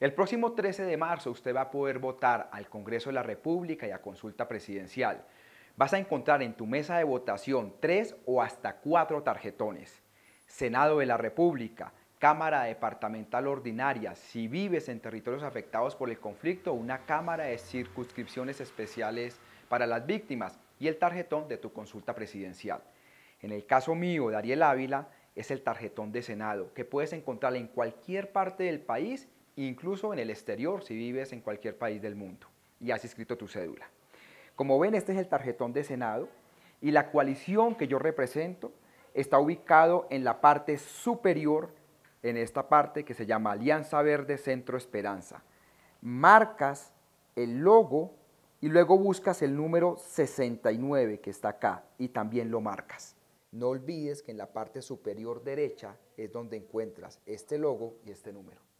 El próximo 13 de marzo usted va a poder votar al Congreso de la República y a consulta presidencial. Vas a encontrar en tu mesa de votación tres o hasta cuatro tarjetones. Senado de la República, Cámara Departamental Ordinaria, si vives en territorios afectados por el conflicto, una Cámara de Circunscripciones Especiales para las Víctimas y el tarjetón de tu consulta presidencial. En el caso mío, Dariel Ávila, es el tarjetón de Senado, que puedes encontrar en cualquier parte del país incluso en el exterior si vives en cualquier país del mundo y has inscrito tu cédula. Como ven, este es el tarjetón de Senado y la coalición que yo represento está ubicado en la parte superior, en esta parte que se llama Alianza Verde Centro Esperanza. Marcas el logo y luego buscas el número 69 que está acá y también lo marcas. No olvides que en la parte superior derecha es donde encuentras este logo y este número.